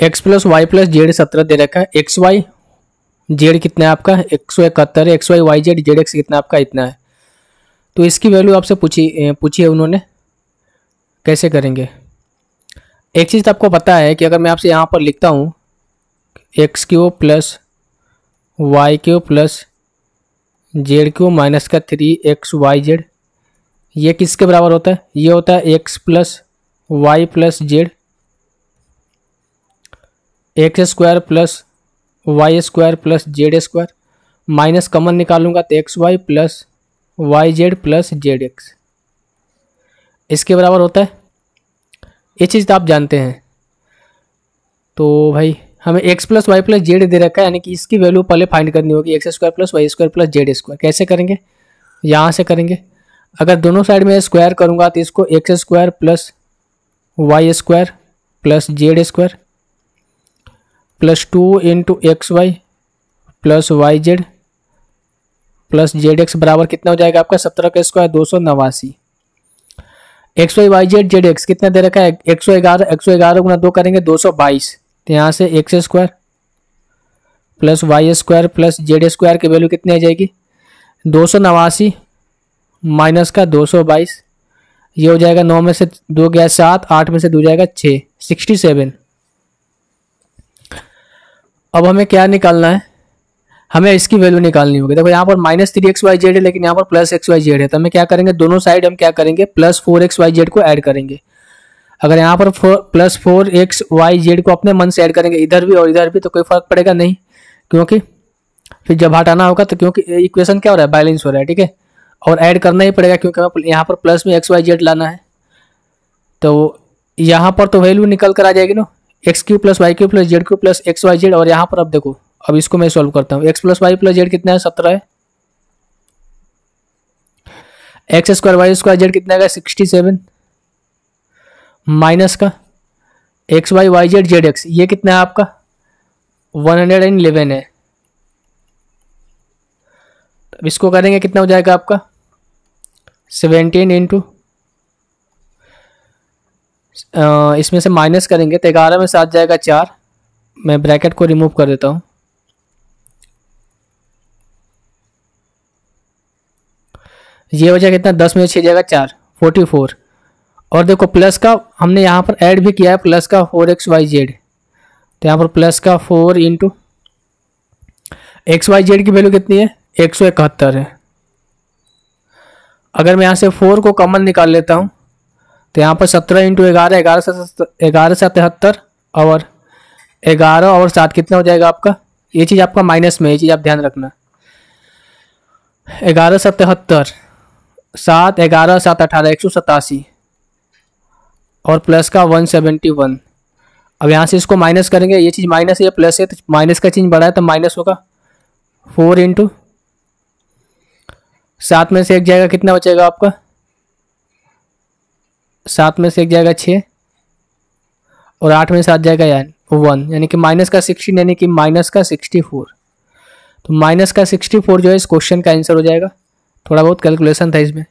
x plus Y plus Z सत्रह दे रखा है एक्स वाई जेड कितना है आपका एक सौ इकहत्तर है X Y Y Z Z X कितना आपका इतना है तो इसकी वैल्यू आपसे पूछी पूछी है उन्होंने कैसे करेंगे एक चीज़ तो आपको पता है कि अगर मैं आपसे यहाँ पर लिखता हूँ X cube plus Y cube plus Z cube minus का थ्री एक्स वाई जेड ये किसके बराबर होता है ये होता है X plus Y plus Z X square plus Y square plus Z square minus common निकालूंगा तो X Y plus Y Z plus Z X इसके बराबर होता है ये चीज़ तो आप जानते हैं तो भाई हमें X plus Y plus Z दे रखा है यानी कि इसकी वैल्यू पहले फाइंड करनी होगी X square plus Y square plus Z square कैसे करेंगे यहाँ से करेंगे अगर दोनों साइड में स्क्वायर करूँगा तो इसको X square plus Y square plus Z square plus two into X Y plus Y Z plus Z X बराबर कितना हो जाएगा आपका सत्रह का स्क्वायर दो सौ नवासी X Y Y Z Z X कितना दे रखा है एक सौ ग्यारह एक सौ ग्यारह गुना दो करेंगे दो सौ बाईस तो यहाँ से X square plus Y square plus Z square की वैल्यू कितनी आ जाएगी दो सौ नवासी माइनस का दो सौ बाईस ये हो जाएगा नौ में से दो गया सात आठ में से दो जाएगा छः सिक्सटी सेवन अब हमें क्या निकालना है हमें इसकी वैल्यू निकालनी होगी देखो यहाँ पर minus three X Y Z है लेकिन यहाँ पर प्लस एक्स वाई जेड है तो हमें क्या करेंगे दोनों साइड हम क्या करेंगे plus four X Y Z को ऐड करेंगे अगर यहाँ पर four plus four X Y Z को अपने मन से ऐड करेंगे इधर भी और इधर भी तो कोई फर्क पड़ेगा नहीं क्योंकि फिर जब हटाना होगा तो क्योंकि इक्वेशन क्या हो रहा है बैलेंस हो रहा है ठीक है और ऐड करना ही पड़ेगा क्योंकि हमें यहाँ पर प्लस में एक्स वाई जेड लाना है तो यहाँ पर तो वैल्यू निकल कर आ जाएगी ना X cube plus Y cube plus Z cube plus X Y Z और यहाँ पर अब देखो अब इसको मैं सॉल्व करता हूँ X plus Y plus Z कितना है सत्रह है X square Y square Z कितना का सिक्सटी सेवन माइनस का X Y Y Z Z X ये कितना है आपका वन हंड्रेड एंड इलेवन है अब इसको करेंगे कितना हो जाएगा आपका सेवेंटीन इंटू इसमें से माइनस करेंगे तो ग्यारह में सात जाएगा चार मैं ब्रैकेट को रिमूव कर देता हूँ ये हो जाएगा कितना दस में छः जाएगा चार फोर्टी फोर और देखो प्लस का हमने यहाँ पर ऐड भी किया है प्लस का फोर एक्स वाई जेड तो यहाँ पर प्लस का four into X Y Z की वैल्यू कितनी है एक सौ इकहत्तर है अगर मैं यहाँ से फोर को कॉमन निकाल लेता हूँ तो यहाँ पर सत्रह इंटू ग्यारह ग्यारह से ग्यारह से तिहत्तर और ग्यारह और सात कितना हो जाएगा आपका ये चीज़ आपका माइनस में ये चीज़ आप ध्यान रखना ग्यारह से तिहत्तर सात ग्यारह सात अठारह एक सौ सतासी और प्लस का वन सेवेंटी वन अब यहाँ से इसको माइनस करेंगे ये चीज़ माइनस है या प्लस है तो माइनस का चीज़ बढ़ा है तो माइनस होगा फोर इंटू सात में से एक जाएगा कितना बचेगा आपका सात में से एक जाएगा छः और आठ में सात जाएगा यान वन यानी कि माइनस का सिक्सटीन यानी कि माइनस का सिक्सटी फोर तो माइनस का सिक्सटी फोर जो है इस क्वेश्चन का आंसर हो जाएगा थोड़ा बहुत कैलकुलेशन था इसमें